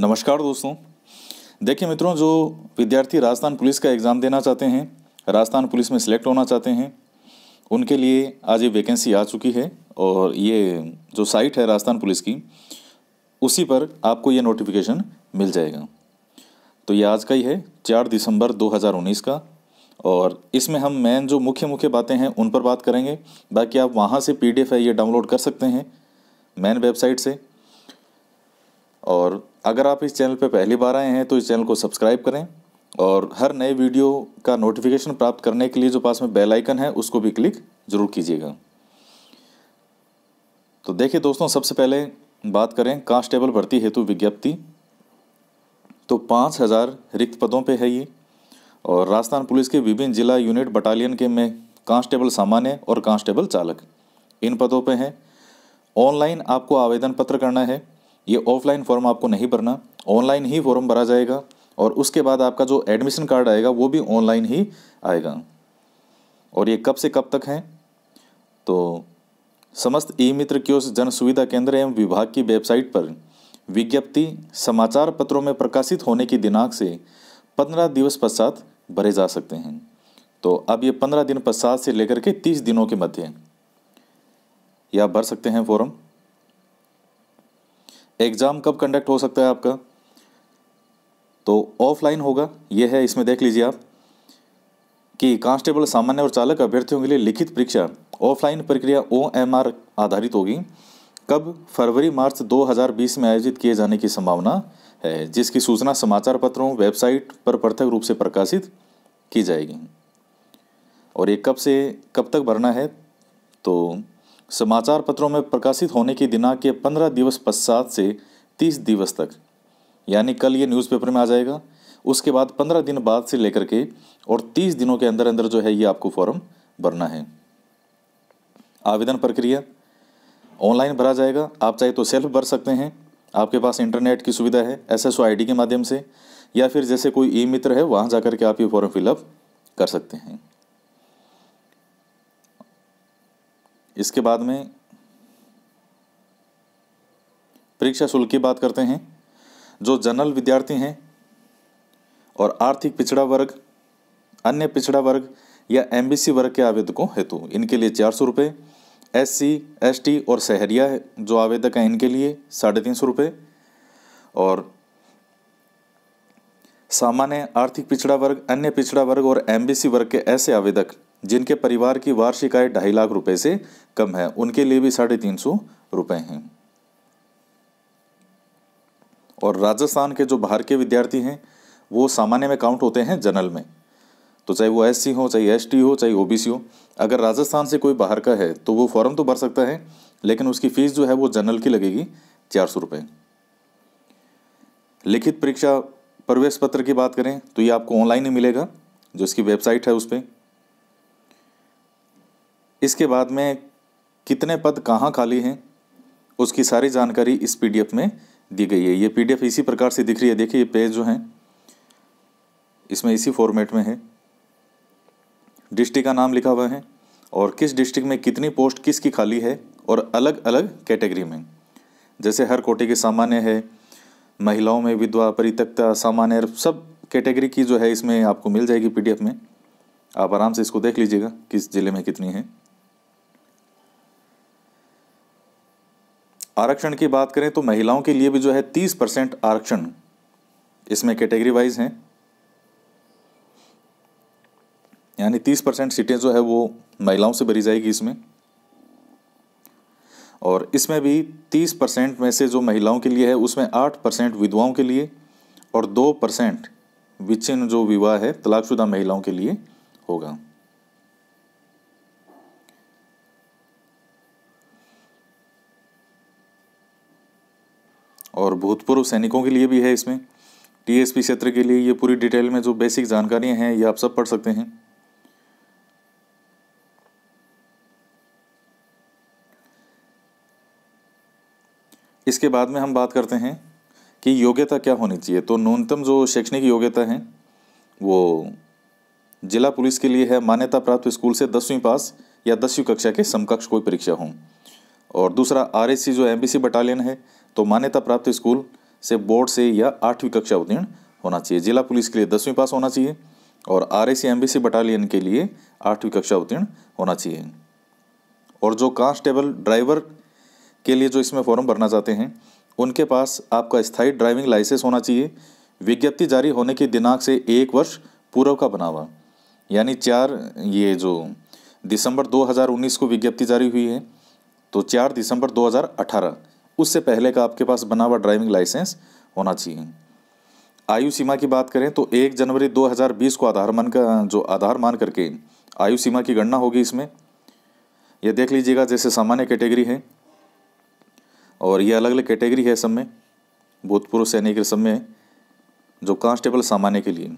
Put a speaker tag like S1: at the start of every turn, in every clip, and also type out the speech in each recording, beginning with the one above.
S1: नमस्कार दोस्तों देखिए मित्रों जो विद्यार्थी राजस्थान पुलिस का एग्ज़ाम देना चाहते हैं राजस्थान पुलिस में सिलेक्ट होना चाहते हैं उनके लिए आज ये वैकेंसी आ चुकी है और ये जो साइट है राजस्थान पुलिस की उसी पर आपको ये नोटिफिकेशन मिल जाएगा तो ये आज का ही है चार दिसंबर दो का और इसमें हम मेन जो मुख्य मुख्य बातें हैं उन पर बात करेंगे बाकी आप वहाँ से पी है ये डाउनलोड कर सकते हैं मेन वेबसाइट से और अगर आप इस चैनल पर पहली बार आए हैं तो इस चैनल को सब्सक्राइब करें और हर नए वीडियो का नोटिफिकेशन प्राप्त करने के लिए जो पास में बेल आइकन है उसको भी क्लिक ज़रूर कीजिएगा तो देखिए दोस्तों सबसे पहले बात करें कांस्टेबल भर्ती हेतु विज्ञप्ति तो पाँच हज़ार रिक्त पदों पे है ये और राजस्थान पुलिस के विभिन्न जिला यूनिट बटालियन के में कांस्टेबल सामान्य और कांस्टेबल चालक इन पदों पर हैं ऑनलाइन आपको आवेदन पत्र करना है ये ऑफलाइन फॉर्म आपको नहीं भरना ऑनलाइन ही फॉर्म भरा जाएगा और उसके बाद आपका जो एडमिशन कार्ड आएगा वो भी ऑनलाइन ही आएगा और ये कब से कब तक हैं तो समस्त ई मित्र क्योस जन सुविधा केंद्र एवं विभाग की वेबसाइट पर विज्ञप्ति समाचार पत्रों में प्रकाशित होने की दिनांक से पंद्रह दिवस पश्चात भरे जा सकते हैं तो अब ये पंद्रह दिन पश्चात से लेकर के तीस दिनों के मध्य या भर सकते हैं फॉर्म एग्ज़ाम कब कंडक्ट हो सकता है आपका तो ऑफलाइन होगा ये है इसमें देख लीजिए आप कि कांस्टेबल सामान्य और चालक अभ्यर्थियों के लिए लिखित परीक्षा ऑफलाइन प्रक्रिया ओ आधारित होगी कब फरवरी मार्च 2020 में आयोजित किए जाने की संभावना है जिसकी सूचना समाचार पत्रों वेबसाइट पर पृथक रूप से प्रकाशित की जाएगी और ये कब से कब तक भरना है तो समाचार पत्रों में प्रकाशित होने की दिनांक के पंद्रह दिवस पश्चात से तीस दिवस तक यानी कल ये न्यूज़पेपर में आ जाएगा उसके बाद पंद्रह दिन बाद से लेकर के और तीस दिनों के अंदर अंदर जो है ये आपको फॉर्म भरना है आवेदन प्रक्रिया ऑनलाइन भरा जाएगा आप चाहे तो सेल्फ भर सकते हैं आपके पास इंटरनेट की सुविधा है एस एस के माध्यम से या फिर जैसे कोई ई मित्र है वहाँ जा के आप ये फॉर्म फिलअप कर सकते हैं इसके बाद में परीक्षा शुल्क की बात करते हैं जो जनरल विद्यार्थी हैं और आर्थिक पिछड़ा वर्ग अन्य पिछड़ा वर्ग या एमबीसी वर्ग के आवेदकों हेतु इनके लिए चार सौ रुपये एस सी एस टी और शहरिया जो आवेदक हैं इनके लिए साढ़े तीन सौ रुपये और सामान्य आर्थिक पिछड़ा वर्ग अन्य पिछड़ा वर्ग और एमबीसी वर्ग के ऐसे आवेदक जिनके परिवार की वार्षिक आय ढाई लाख रुपए से कम है उनके लिए भी साढ़े तीन सौ रुपए हैं और राजस्थान के जो बाहर के विद्यार्थी हैं वो सामान्य में काउंट होते हैं जनरल में तो चाहे वो एससी हो चाहे एसटी हो चाहे ओबीसी हो अगर राजस्थान से कोई बाहर का है तो वो फॉर्म तो भर सकता है लेकिन उसकी फ़ीस जो है वो जनरल की लगेगी चार सौ रुपये लिखित परीक्षा प्रवेश पत्र की बात करें तो ये आपको ऑनलाइन ही मिलेगा जो इसकी वेबसाइट है उस पर इसके बाद में कितने पद कहाँ खाली हैं उसकी सारी जानकारी इस पीडीएफ में दी गई है ये पीडीएफ इसी प्रकार से दिख रही है देखिए ये पेज जो हैं इसमें इसी फॉर्मेट में है डिस्ट्रिक्ट का नाम लिखा हुआ है और किस डिस्ट्रिक्ट में कितनी पोस्ट किसकी खाली है और अलग अलग कैटेगरी में जैसे हर कोटे की सामान्य है महिलाओं में विधवा परितक्ता सामान्य सब कैटेगरी की जो है इसमें आपको मिल जाएगी पीडीएफ में आप आराम से इसको देख लीजिएगा किस ज़िले में कितनी है आरक्षण की बात करें तो महिलाओं के लिए भी जो है तीस परसेंट आरक्षण इसमें कैटेगरी वाइज है यानी तीस परसेंट सीटें जो है वो महिलाओं से भरी जाएगी इसमें और इसमें भी तीस परसेंट में से जो महिलाओं के लिए है उसमें आठ परसेंट विधवाओं के लिए और दो परसेंट विच्छिन्न जो विवाह है तलाकशुदा महिलाओं के लिए होगा और भूतपूर्व सैनिकों के लिए भी है इसमें टीएसपी क्षेत्र के लिए ये पूरी डिटेल में जो बेसिक जानकारियां हैं ये आप सब पढ़ सकते हैं इसके बाद में हम बात करते हैं कि योग्यता क्या होनी चाहिए तो न्यूनतम जो शैक्षणिक योग्यता है वो जिला पुलिस के लिए है मान्यता प्राप्त स्कूल से दसवीं पास या दसवीं कक्षा के समकक्ष कोई परीक्षा हों और दूसरा आर जो एम बटालियन है तो मान्यता प्राप्त स्कूल से बोर्ड से या आठवीं कक्षा उत्तीर्ण होना चाहिए जिला पुलिस के लिए दसवीं पास होना चाहिए और आर एस बटालियन के लिए आठवीं कक्षा उत्तीर्ण होना चाहिए और जो कांस्टेबल ड्राइवर के लिए जो इसमें फॉर्म भरना चाहते हैं उनके पास आपका स्थायी ड्राइविंग लाइसेंस होना चाहिए विज्ञप्ति जारी होने की दिनांक से एक वर्ष पूर्व का बना हुआ यानी चार ये जो दिसंबर 2019 को विज्ञप्ति जारी हुई है तो चार दिसंबर 2018 उससे पहले का आपके पास बना हुआ ड्राइविंग लाइसेंस होना चाहिए आयु सीमा की बात करें तो एक जनवरी 2020 को आधार मान का जो आधार मान करके आयु सीमा की गणना होगी इसमें यह देख लीजिएगा जैसे सामान्य कैटेगरी है और ये अलग अलग कैटेगरी है सब में भूतपूर्व सैनिक सब में जो कांस्टेबल सामान्य के लिए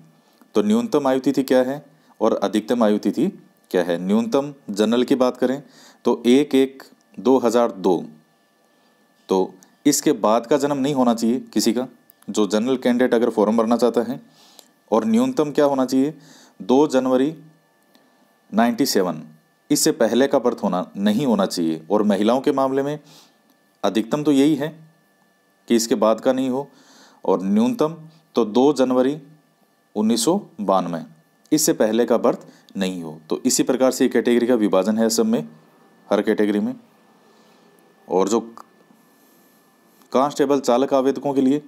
S1: तो न्यूनतम आयु तिथि क्या है और अधिकतम आयु तिथि क्या है न्यूनतम जनरल की बात करें तो एक एक 2002 तो इसके बाद का जन्म नहीं होना चाहिए किसी का जो जनरल कैंडिडेट अगर फॉर्म भरना चाहता है और न्यूनतम क्या होना चाहिए 2 जनवरी 97 इससे पहले का बर्थ होना नहीं होना चाहिए और महिलाओं के मामले में अधिकतम तो यही है कि इसके बाद का नहीं हो और न्यूनतम तो 2 जनवरी उन्नीस इससे पहले का बर्थ नहीं हो तो इसी प्रकार से कैटेगरी का विभाजन है सब में हर कैटेगरी में और जो कांस्टेबल चालक आवेदकों के लिए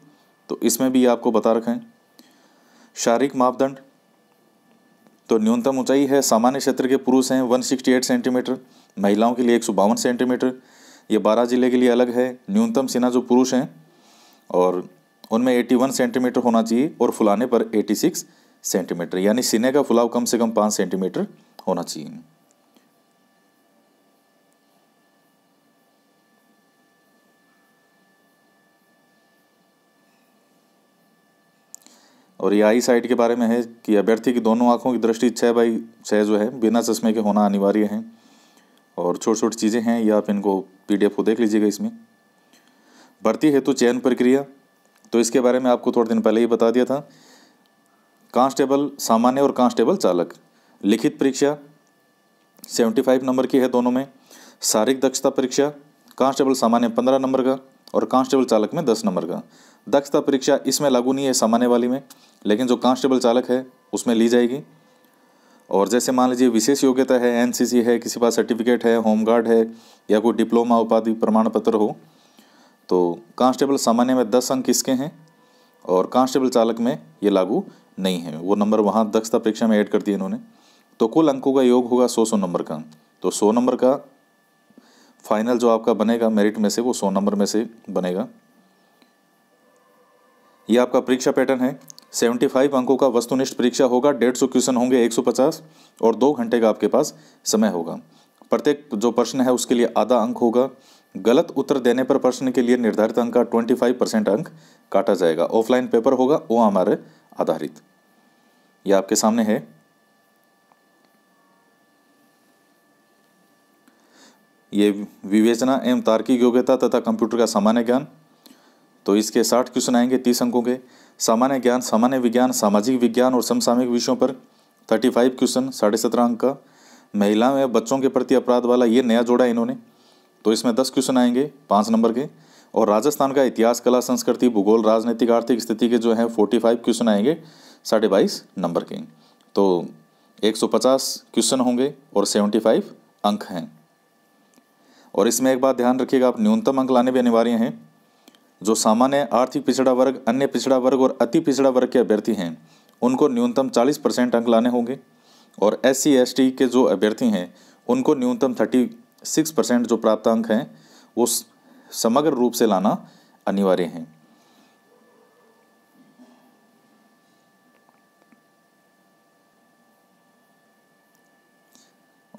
S1: तो इसमें भी आपको बता रखें शारीरिक मापदंड तो न्यूनतम ऊंचाई है सामान्य क्षेत्र के पुरुष हैं 168 सेंटीमीटर महिलाओं के लिए एक सेंटीमीटर ये बारह जिले के लिए अलग है न्यूनतम सेना जो पुरुष हैं और उनमें 81 सेंटीमीटर होना चाहिए और फुलाने पर 86 सेंटीमीटर यानी सीने का फुलाव कम से कम पाँच सेंटीमीटर होना चाहिए और ये आई साइट के बारे में है कि अभ्यर्थी की दोनों आँखों की दृष्टि छः बाई छः जो है बिना चश्मे के होना अनिवार्य है और छोटी छोटी चीज़ें हैं या आप इनको पी को देख लीजिएगा इसमें भर्ती हेतु चयन प्रक्रिया तो इसके बारे में आपको थोड़े दिन पहले ही बता दिया था कांस्टेबल सामान्य और कांस्टेबल चालक लिखित परीक्षा 75 नंबर की है दोनों में शारीरिक दक्षता परीक्षा कांस्टेबल सामान्य 15 नंबर का और कांस्टेबल चालक में 10 नंबर का दक्षता परीक्षा इसमें लागू नहीं है सामान्य वाली में लेकिन जो कांस्टेबल चालक है उसमें ली जाएगी और जैसे मान लीजिए विशेष योग्यता है एनसीसी है किसी पास सर्टिफिकेट है होमगार्ड है या कोई डिप्लोमा उपाधि प्रमाण पत्र हो तो कांस्टेबल सामान्य में दस अंक किसके हैं और कांस्टेबल चालक में ये लागू नहीं है वो नंबर वहाँ दक्षता परीक्षा में ऐड कर दिए इन्होंने तो कुल अंकों का योग होगा सौ सौ नंबर का तो सौ नंबर का फाइनल जो आपका बनेगा मेरिट में से वो सौ नंबर में से बनेगा ये आपका परीक्षा पैटर्न है 75 अंकों का वस्तुनिष्ठ परीक्षा होगा डेढ़ सौ क्वेश्चन होंगे 150 और दो घंटे का आपके पास समय होगा प्रत्येक जो प्रश्न है उसके लिए आधा अंक होगा गलत उत्तर देने पर प्रश्न के लिए निर्धारित अंक का 25 परसेंट अंक काटा जाएगा ऑफलाइन पेपर होगा वो हमारे आधारित यह आपके सामने है ये विवेचना एवं तार्किक योग्यता तथा कंप्यूटर का सामान्य ज्ञान तो इसके साठ क्वेश्चन आएंगे तीस अंकों के सामान्य ज्ञान सामान्य विज्ञान सामाजिक विज्ञान और समसामयिक विषयों पर थर्टी फाइव क्वेश्चन साढ़े सत्रह अंक का महिलाओं या बच्चों के प्रति अपराध वाला ये नया जोड़ा इन्होंने तो इसमें दस क्वेश्चन आएंगे पाँच नंबर के और राजस्थान का इतिहास कला संस्कृति भूगोल राजनीतिक आर्थिक स्थिति के जो हैं फोर्टी फाइव क्वेश्चन आएंगे साढ़े बाईस नंबर के तो एक सौ पचास क्वेश्चन होंगे और सेवेंटी फाइव अंक हैं और इसमें एक बात ध्यान रखिएगा आप न्यूनतम अंक लाने भी अनिवार्य हैं जो सामान्य आर्थिक पिछड़ा वर्ग अन्य पिछड़ा वर्ग और अति पिछड़ा वर्ग के अभ्यर्थी हैं उनको न्यूनतम 40 परसेंट अंक लाने होंगे और एस सी के जो अभ्यर्थी हैं उनको न्यूनतम 36 परसेंट जो प्राप्त अंक हैं वो समग्र रूप से लाना अनिवार्य है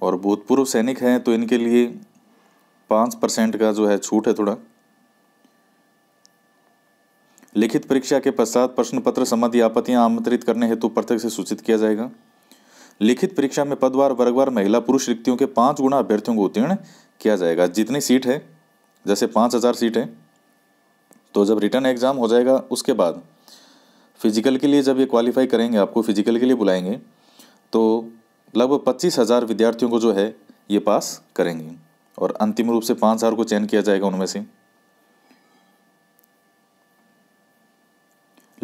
S1: और भूतपूर्व सैनिक हैं तो इनके लिए पाँच परसेंट का जो है छूट है थोड़ा लिखित परीक्षा के पश्चात प्रश्न पत्र संबंधी आपत्तियां आमंत्रित करने हेतु पृथक से सूचित किया जाएगा लिखित परीक्षा में पदवार वर्गवार महिला पुरुष रिक्तियों के पाँच गुणा अभ्यर्थियों को उत्तीर्ण किया जाएगा जितनी सीट है जैसे पाँच हज़ार सीट है तो जब रिटर्न एग्ज़ाम हो जाएगा उसके बाद फिजिकल के लिए जब ये क्वालिफाई करेंगे आपको फिजिकल के लिए बुलाएंगे तो लगभग पच्चीस हज़ार विद्यार्थियों को जो है ये पास करेंगे और अंतिम रूप से पाँच हज़ार को चयन किया जाएगा उनमें से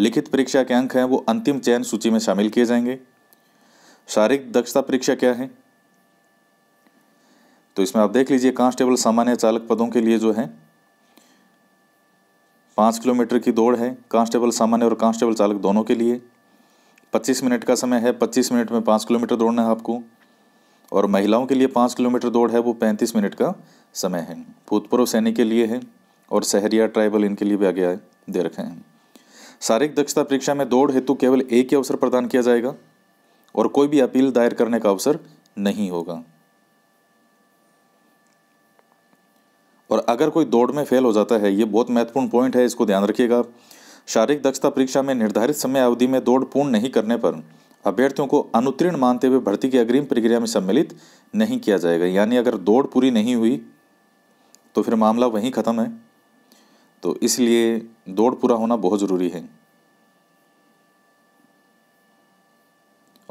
S1: लिखित परीक्षा के अंक हैं वो अंतिम चयन सूची में शामिल किए जाएंगे शारीरिक दक्षता परीक्षा क्या है तो इसमें आप देख लीजिए कांस्टेबल सामान्य चालक पदों के लिए जो है पाँच किलोमीटर की दौड़ है कांस्टेबल सामान्य और कांस्टेबल चालक दोनों के लिए पच्चीस मिनट का समय है पच्चीस मिनट में पाँच किलोमीटर दौड़ना है आपको और महिलाओं के लिए पाँच किलोमीटर दौड़ है वो पैंतीस मिनट का समय है भूतपूर्व सैनिक के लिए है और सहरिया ट्राइबल इनके लिए भी आगे दे रखे हैं शारीरिक दक्षता परीक्षा में दौड़ हेतु केवल एक ही अवसर प्रदान किया जाएगा और कोई भी अपील दायर करने का अवसर नहीं होगा और अगर कोई दौड़ में फेल हो जाता है ये बहुत महत्वपूर्ण पॉइंट है इसको ध्यान रखिएगा शारीरिक दक्षता परीक्षा में निर्धारित समय अवधि में दौड़ पूर्ण नहीं करने पर अभ्यर्थियों को अनुत्तीर्ण मानते हुए भर्ती की अग्रिम प्रक्रिया में सम्मिलित नहीं किया जाएगा यानी अगर दौड़ पूरी नहीं हुई तो फिर मामला वहीं खत्म है तो इसलिए दौड़ पूरा होना बहुत ज़रूरी है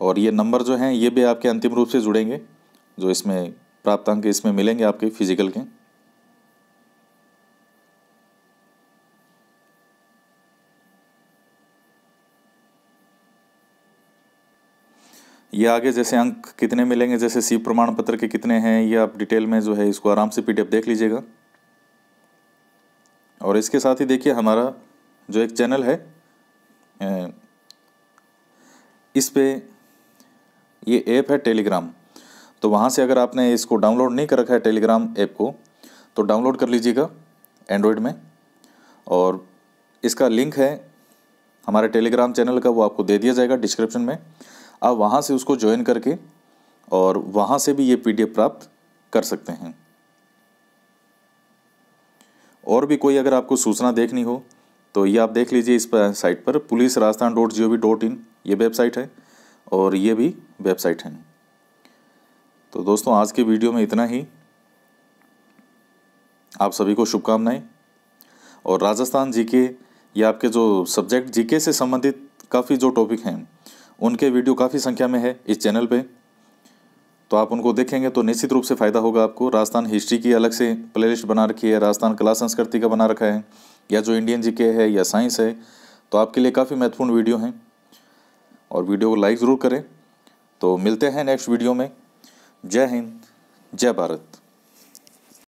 S1: और ये नंबर जो हैं ये भी आपके अंतिम रूप से जुड़ेंगे जो इसमें प्राप्त अंक इसमें मिलेंगे आपके फिजिकल के ये आगे जैसे अंक कितने मिलेंगे जैसे सी प्रमाण पत्र के कितने हैं ये आप डिटेल में जो है इसको आराम से पीडीएफ देख लीजिएगा और इसके साथ ही देखिए हमारा जो एक चैनल है इस पे ये ऐप है टेलीग्राम तो वहाँ से अगर आपने इसको डाउनलोड नहीं कर रखा है टेलीग्राम ऐप को तो डाउनलोड कर लीजिएगा एंड्रॉयड में और इसका लिंक है हमारे टेलीग्राम चैनल का वो आपको दे दिया जाएगा डिस्क्रिप्शन में आप वहाँ से उसको ज्वाइन करके और वहाँ से भी ये पी प्राप्त कर सकते हैं और भी कोई अगर आपको सूचना देखनी हो तो ये आप देख लीजिए इस पर साइट पर police Rajasthan dot G O V dot in ये वेबसाइट है और ये भी वेबसाइट है तो दोस्तों आज के वीडियो में इतना ही आप सभी को शुभकामनाएं और राजस्थान जीके या आपके जो सब्जेक्ट जीके से संबंधित काफ़ी जो टॉपिक हैं उनके वीडियो काफ़ी संख्या में है इस चैनल पे तो आप उनको देखेंगे तो निश्चित रूप से फ़ायदा होगा आपको राजस्थान हिस्ट्री की अलग से प्लेलिस्ट बना रखी है राजस्थान कला संस्कृति का बना रखा है या जो इंडियन जीके है या साइंस है तो आपके लिए काफ़ी महत्वपूर्ण वीडियो हैं और वीडियो को लाइक ज़रूर करें तो मिलते हैं नेक्स्ट वीडियो में जय हिंद जय भारत